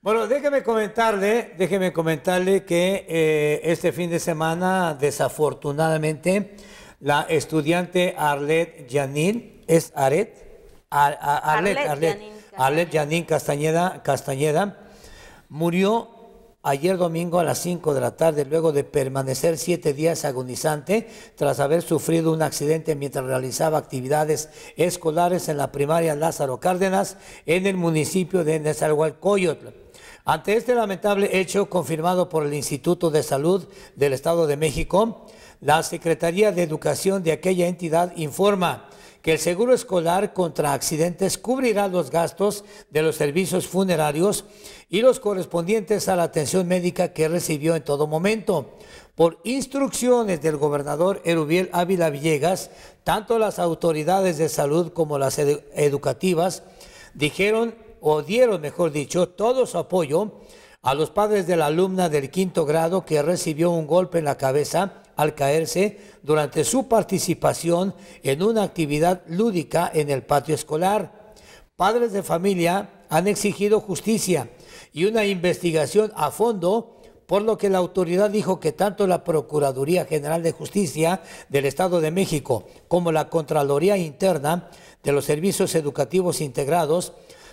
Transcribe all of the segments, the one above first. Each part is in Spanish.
Bueno, déjeme comentarle, déjeme comentarle que eh, este fin de semana, desafortunadamente, la estudiante Arlet Janín, ¿es Aret? Arlet, Arlet, Arlet, Castañeda, Castañeda murió ayer domingo a las 5 de la tarde, luego de permanecer siete días agonizante tras haber sufrido un accidente mientras realizaba actividades escolares en la primaria Lázaro Cárdenas en el municipio de Nezahualcóyotl. Ante este lamentable hecho confirmado por el Instituto de Salud del Estado de México, la Secretaría de Educación de aquella entidad informa que el seguro escolar contra accidentes cubrirá los gastos de los servicios funerarios y los correspondientes a la atención médica que recibió en todo momento. Por instrucciones del gobernador Erubiel Ávila Villegas, tanto las autoridades de salud como las educativas dijeron o dieron, mejor dicho, todo su apoyo a los padres de la alumna del quinto grado que recibió un golpe en la cabeza al caerse durante su participación en una actividad lúdica en el patio escolar. Padres de familia han exigido justicia y una investigación a fondo, por lo que la autoridad dijo que tanto la Procuraduría General de Justicia del Estado de México como la Contraloría Interna de los Servicios Educativos Integrados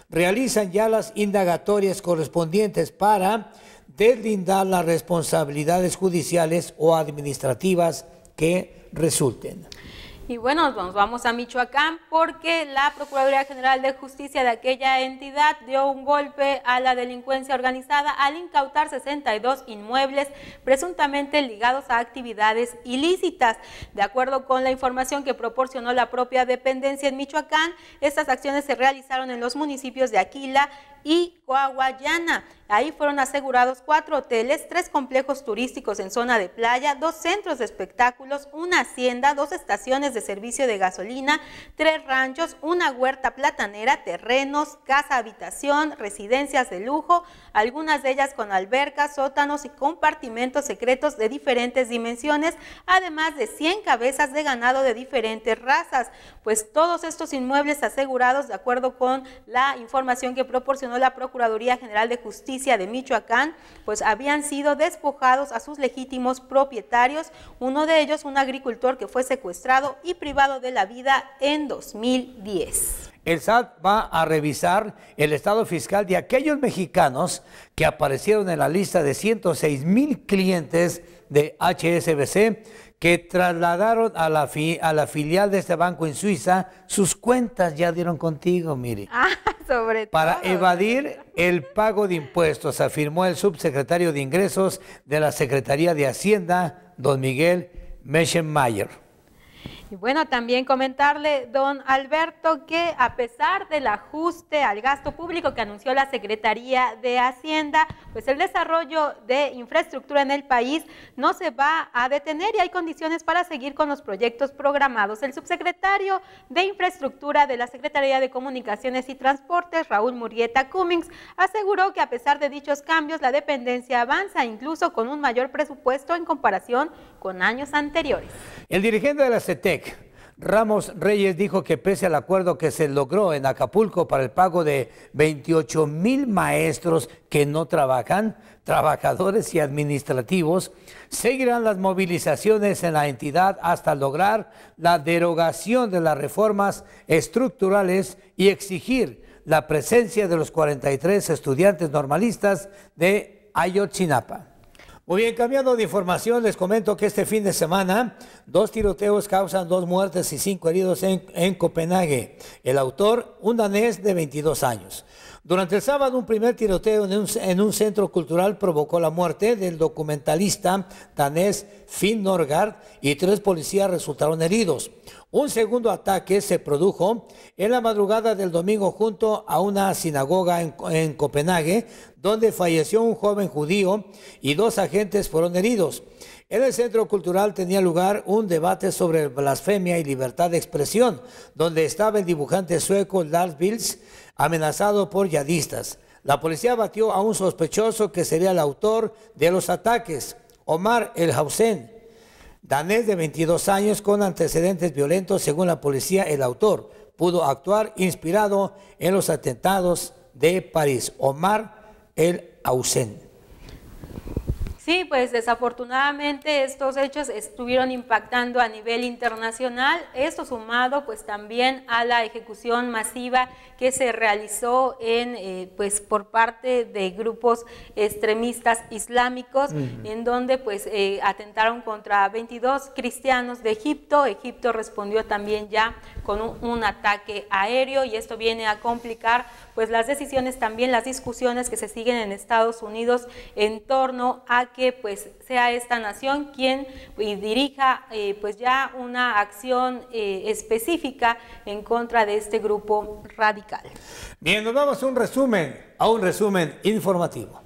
realizan ya las indagatorias correspondientes para deslindar las responsabilidades judiciales o administrativas que resulten. Y bueno, nos vamos a Michoacán porque la Procuraduría General de Justicia de aquella entidad dio un golpe a la delincuencia organizada al incautar 62 inmuebles presuntamente ligados a actividades ilícitas. De acuerdo con la información que proporcionó la propia dependencia en Michoacán, estas acciones se realizaron en los municipios de Aquila y Coahuayana. Ahí fueron asegurados cuatro hoteles, tres complejos turísticos en zona de playa, dos centros de espectáculos, una hacienda, dos estaciones de servicio de gasolina, tres ranchos, una huerta platanera, terrenos, casa habitación, residencias de lujo, algunas de ellas con albercas, sótanos y compartimentos secretos de diferentes dimensiones, además de 100 cabezas de ganado de diferentes razas, pues todos estos inmuebles asegurados de acuerdo con la información que proporcionó la Procuraduría General de Justicia de Michoacán, pues habían sido despojados a sus legítimos propietarios, uno de ellos un agricultor que fue secuestrado y privado de la vida en 2010. El SAT va a revisar el estado fiscal de aquellos mexicanos que aparecieron en la lista de 106 mil clientes de HSBC que trasladaron a la, a la filial de este banco en Suiza, sus cuentas ya dieron contigo, mire. Ah, sobre Para evadir el pago de impuestos, afirmó el subsecretario de Ingresos de la Secretaría de Hacienda, don Miguel Meschenmayer bueno, también comentarle, don Alberto, que a pesar del ajuste al gasto público que anunció la Secretaría de Hacienda, pues el desarrollo de infraestructura en el país no se va a detener y hay condiciones para seguir con los proyectos programados. El subsecretario de Infraestructura de la Secretaría de Comunicaciones y Transportes, Raúl Murieta Cummings, aseguró que a pesar de dichos cambios, la dependencia avanza incluso con un mayor presupuesto en comparación con años anteriores. El dirigente de la CETEC, Ramos Reyes dijo que pese al acuerdo que se logró en Acapulco para el pago de 28 mil maestros que no trabajan, trabajadores y administrativos, seguirán las movilizaciones en la entidad hasta lograr la derogación de las reformas estructurales y exigir la presencia de los 43 estudiantes normalistas de Ayotzinapa. Muy bien, cambiando de información, les comento que este fin de semana dos tiroteos causan dos muertes y cinco heridos en, Copenhague. El autor, un danés de 22 años. Durante el sábado, un primer tiroteo en un, centro cultural provocó la muerte del documentalista danés Finn Norgard y tres policías resultaron heridos. Un segundo ataque se produjo en la madrugada del domingo junto a una sinagoga en Copenhague, donde falleció un joven judío y dos agentes fueron heridos. En el Centro Cultural tenía lugar un debate sobre blasfemia y libertad de expresión, donde estaba el dibujante sueco Lars Bills amenazado por yadistas. La policía batió a un sospechoso que sería el autor de los ataques, Omar El Hausen, danés de 22 años con antecedentes violentos, según la policía, el autor pudo actuar inspirado en los atentados de París. Omar El Hausen. Sí, pues desafortunadamente estos hechos estuvieron impactando a nivel internacional, esto sumado pues también a la ejecución masiva que se realizó en, eh, pues, por parte de grupos extremistas islámicos, en donde pues eh, atentaron contra 22 cristianos de Egipto, Egipto respondió también ya con un, un ataque aéreo y esto viene a complicar pues las decisiones también, las discusiones que se siguen en Estados Unidos en torno a que pues sea esta nación quien dirija eh, pues ya una acción eh, específica en contra de este grupo radical. Bien, nos vamos a un resumen, a un resumen informativo.